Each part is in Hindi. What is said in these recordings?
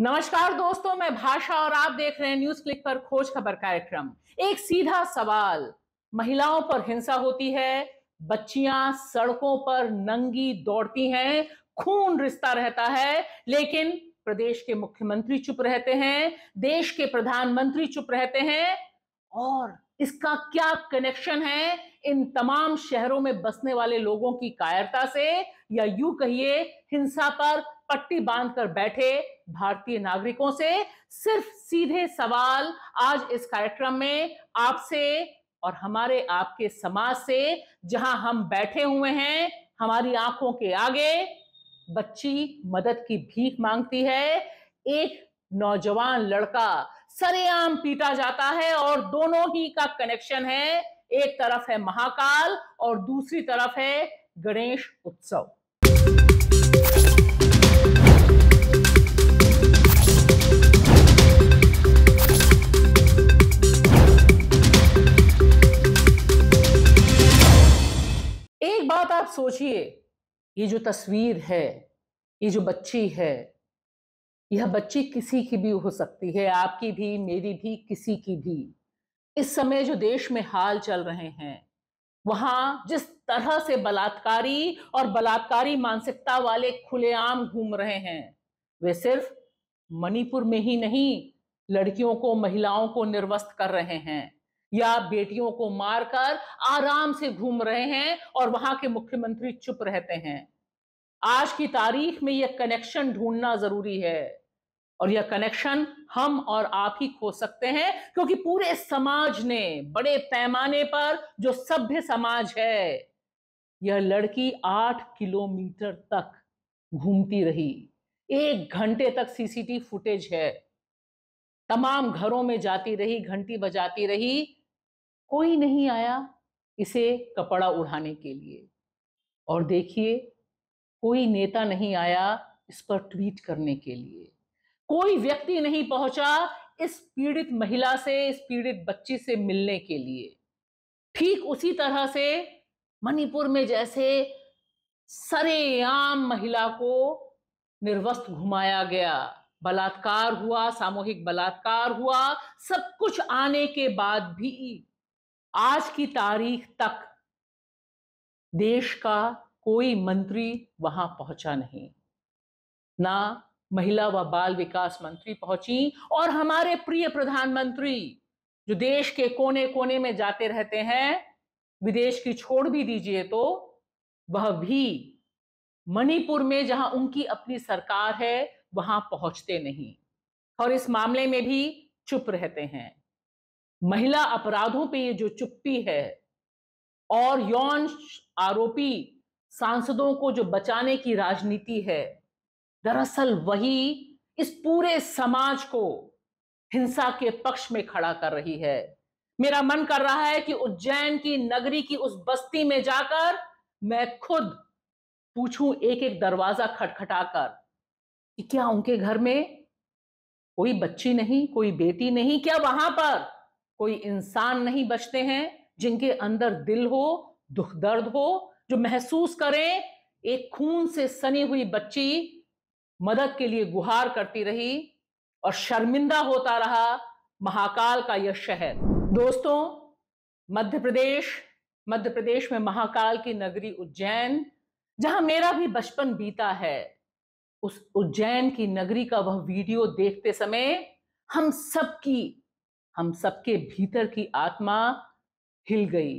नमस्कार दोस्तों मैं भाषा और आप देख रहे हैं न्यूज क्लिक पर खोज खबर कार्यक्रम एक सीधा सवाल महिलाओं पर हिंसा होती है बच्चियां सड़कों पर नंगी दौड़ती हैं खून रिश्ता रहता है लेकिन प्रदेश के मुख्यमंत्री चुप रहते हैं देश के प्रधानमंत्री चुप रहते हैं और इसका क्या कनेक्शन है इन तमाम शहरों में बसने वाले लोगों की कायरता से या यूं कहिए हिंसा पर पट्टी बांधकर बैठे भारतीय नागरिकों से सिर्फ सीधे सवाल आज इस कार्यक्रम में आपसे और हमारे आपके समाज से जहां हम बैठे हुए हैं हमारी आंखों के आगे बच्ची मदद की भीख मांगती है एक नौजवान लड़का सरेआम पीटा जाता है और दोनों ही का कनेक्शन है एक तरफ है महाकाल और दूसरी तरफ है गणेश उत्सव बात आप सोचिए ये जो तस्वीर है ये जो बच्ची है यह बच्ची किसी की भी हो सकती है आपकी भी मेरी भी किसी की भी इस समय जो देश में हाल चल रहे हैं वहां जिस तरह से बलात्कारी और बलात्कारी मानसिकता वाले खुलेआम घूम रहे हैं वे सिर्फ मणिपुर में ही नहीं लड़कियों को महिलाओं को निर्वस्त कर रहे हैं या बेटियों को मारकर आराम से घूम रहे हैं और वहां के मुख्यमंत्री चुप रहते हैं आज की तारीख में यह कनेक्शन ढूंढना जरूरी है और यह कनेक्शन हम और आप ही खो सकते हैं क्योंकि पूरे समाज ने बड़े पैमाने पर जो सभ्य समाज है यह लड़की आठ किलोमीटर तक घूमती रही एक घंटे तक सीसीटीवी फुटेज है तमाम घरों में जाती रही घंटी बजाती रही कोई नहीं आया इसे कपड़ा उड़ाने के लिए और देखिए कोई नेता नहीं आया इस पर ट्वीट करने के लिए कोई व्यक्ति नहीं पहुंचा इस पीड़ित महिला से इस पीड़ित बच्ची से मिलने के लिए ठीक उसी तरह से मणिपुर में जैसे सरेआम महिला को निर्वस्त घुमाया गया बलात्कार हुआ सामूहिक बलात्कार हुआ सब कुछ आने के बाद भी आज की तारीख तक देश का कोई मंत्री वहां पहुंचा नहीं ना महिला व बाल विकास मंत्री पहुंची और हमारे प्रिय प्रधानमंत्री जो देश के कोने कोने में जाते रहते हैं विदेश की छोड़ भी दीजिए तो वह भी मणिपुर में जहां उनकी अपनी सरकार है वहां पहुंचते नहीं और इस मामले में भी चुप रहते हैं महिला अपराधों पे ये जो चुप्पी है और यौन आरोपी सांसदों को जो बचाने की राजनीति है दरअसल वही इस पूरे समाज को हिंसा के पक्ष में खड़ा कर रही है मेरा मन कर रहा है कि उज्जैन की नगरी की उस बस्ती में जाकर मैं खुद पूछूं एक एक दरवाजा खटखटाकर कि क्या उनके घर में कोई बच्ची नहीं कोई बेटी नहीं क्या वहां पर कोई इंसान नहीं बचते हैं जिनके अंदर दिल हो दुख दर्द हो जो महसूस करें एक खून से सनी हुई बच्ची मदद के लिए गुहार करती रही और शर्मिंदा होता रहा महाकाल का यह शहर दोस्तों मध्य प्रदेश मध्य प्रदेश में महाकाल की नगरी उज्जैन जहां मेरा भी बचपन बीता है उस उज्जैन की नगरी का वह वीडियो देखते समय हम सबकी हम सबके भीतर की आत्मा हिल गई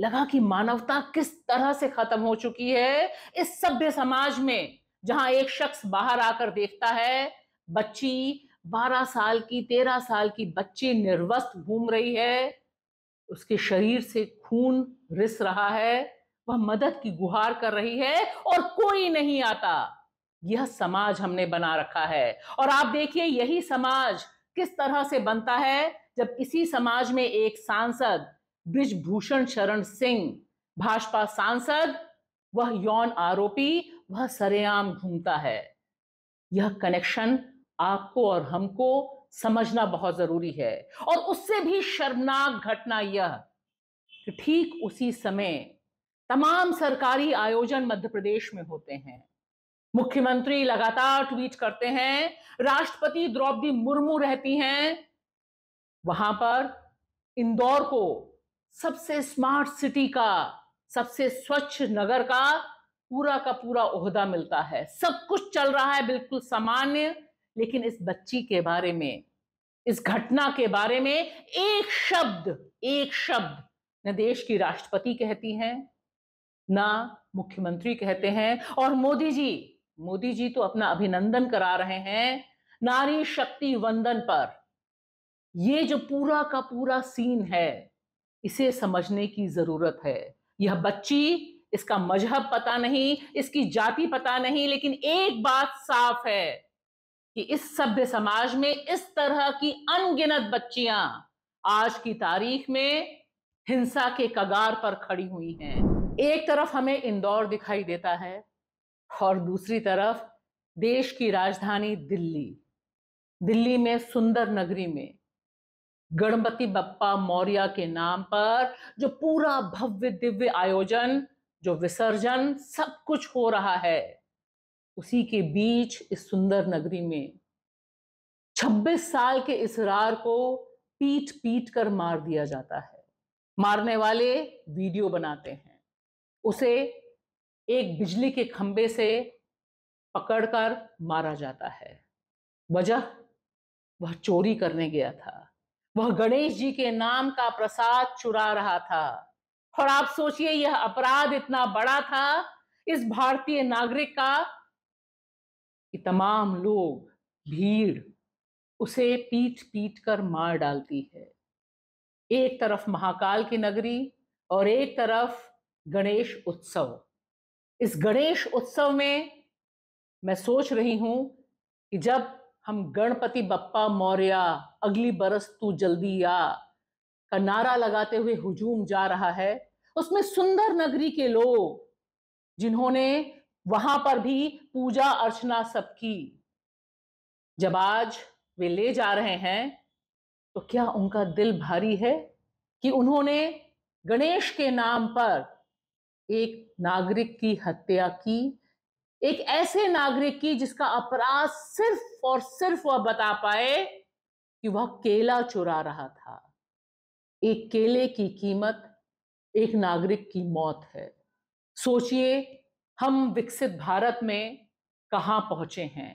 लगा कि मानवता किस तरह से खत्म हो चुकी है इस सभ्य समाज में जहां एक शख्स बाहर आकर देखता है बच्ची बारह साल की तेरह साल की बच्ची निर्वस्त घूम रही है उसके शरीर से खून रिस रहा है वह मदद की गुहार कर रही है और कोई नहीं आता यह समाज हमने बना रखा है और आप देखिए यही समाज किस तरह से बनता है जब इसी समाज में एक सांसद ब्रिजभूषण शरण सिंह भाजपा सांसद वह यौन आरोपी वह सरेआम घूमता है यह कनेक्शन आपको और हमको समझना बहुत जरूरी है और उससे भी शर्मनाक घटना यह कि ठीक उसी समय तमाम सरकारी आयोजन मध्य प्रदेश में होते हैं मुख्यमंत्री लगातार ट्वीट करते हैं राष्ट्रपति द्रौपदी मुर्मू रहती हैं वहां पर इंदौर को सबसे स्मार्ट सिटी का सबसे स्वच्छ नगर का पूरा का पूरा ओहदा मिलता है सब कुछ चल रहा है बिल्कुल सामान्य लेकिन इस बच्ची के बारे में इस घटना के बारे में एक शब्द एक शब्द न देश की राष्ट्रपति कहती हैं ना मुख्यमंत्री कहते हैं और मोदी जी मोदी जी तो अपना अभिनंदन करा रहे हैं नारी शक्ति वंदन पर ये जो पूरा का पूरा सीन है इसे समझने की जरूरत है यह बच्ची इसका मजहब पता नहीं इसकी जाति पता नहीं लेकिन एक बात साफ है कि इस सभ्य समाज में इस तरह की अनगिनत बच्चियां आज की तारीख में हिंसा के कगार पर खड़ी हुई हैं एक तरफ हमें इंदौर दिखाई देता है और दूसरी तरफ देश की राजधानी दिल्ली दिल्ली में सुंदर नगरी में गणपति बप्पा मौर्य के नाम पर जो पूरा भव्य दिव्य आयोजन जो विसर्जन सब कुछ हो रहा है उसी के बीच इस सुंदर नगरी में 26 साल के इसरार को पीट पीट कर मार दिया जाता है मारने वाले वीडियो बनाते हैं उसे एक बिजली के खंबे से पकड़कर मारा जाता है वजह वह चोरी करने गया था वह गणेश जी के नाम का प्रसाद चुरा रहा था और आप सोचिए यह अपराध इतना बड़ा था इस भारतीय नागरिक का कि तमाम लोग भीड़ उसे पीट पीट कर मार डालती है एक तरफ महाकाल की नगरी और एक तरफ गणेश उत्सव इस गणेश उत्सव में मैं सोच रही हूं कि जब हम गणपति बप्पा मौर्य अगली बरस तू जल्दी आ का नारा लगाते हुए हुजूम जा रहा है उसमें सुंदर नगरी के लोग जिन्होंने वहां पर भी पूजा अर्चना सब की जब आज वे ले जा रहे हैं तो क्या उनका दिल भारी है कि उन्होंने गणेश के नाम पर एक नागरिक की हत्या की एक ऐसे नागरिक की जिसका अपराध सिर्फ और सिर्फ वह बता पाए कि वह केला चुरा रहा था एक केले की कीमत एक नागरिक की मौत है सोचिए हम विकसित भारत में कहां पहुंचे हैं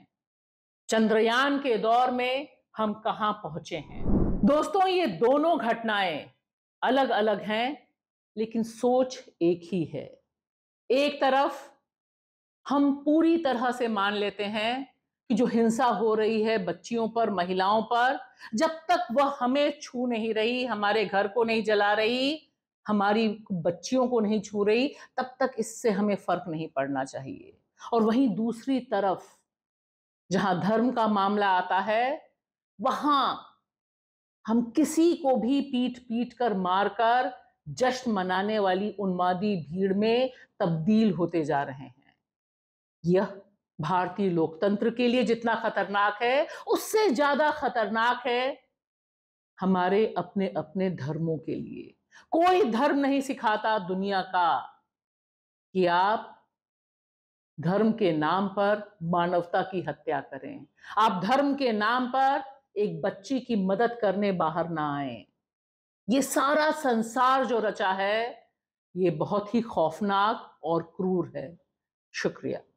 चंद्रयान के दौर में हम कहां पहुंचे हैं दोस्तों ये दोनों घटनाएं अलग अलग हैं लेकिन सोच एक ही है एक तरफ हम पूरी तरह से मान लेते हैं कि जो हिंसा हो रही है बच्चियों पर महिलाओं पर जब तक वह हमें छू नहीं रही हमारे घर को नहीं जला रही हमारी बच्चियों को नहीं छू रही तब तक इससे हमें फर्क नहीं पड़ना चाहिए और वहीं दूसरी तरफ जहां धर्म का मामला आता है वहां हम किसी को भी पीट पीट कर मारकर जश्न मनाने वाली उन्मादी भीड़ में तब्दील होते जा रहे हैं यह भारतीय लोकतंत्र के लिए जितना खतरनाक है उससे ज्यादा खतरनाक है हमारे अपने अपने धर्मों के लिए कोई धर्म नहीं सिखाता दुनिया का कि आप धर्म के नाम पर मानवता की हत्या करें आप धर्म के नाम पर एक बच्ची की मदद करने बाहर ना आए ये सारा संसार जो रचा है ये बहुत ही खौफनाक और क्रूर है शुक्रिया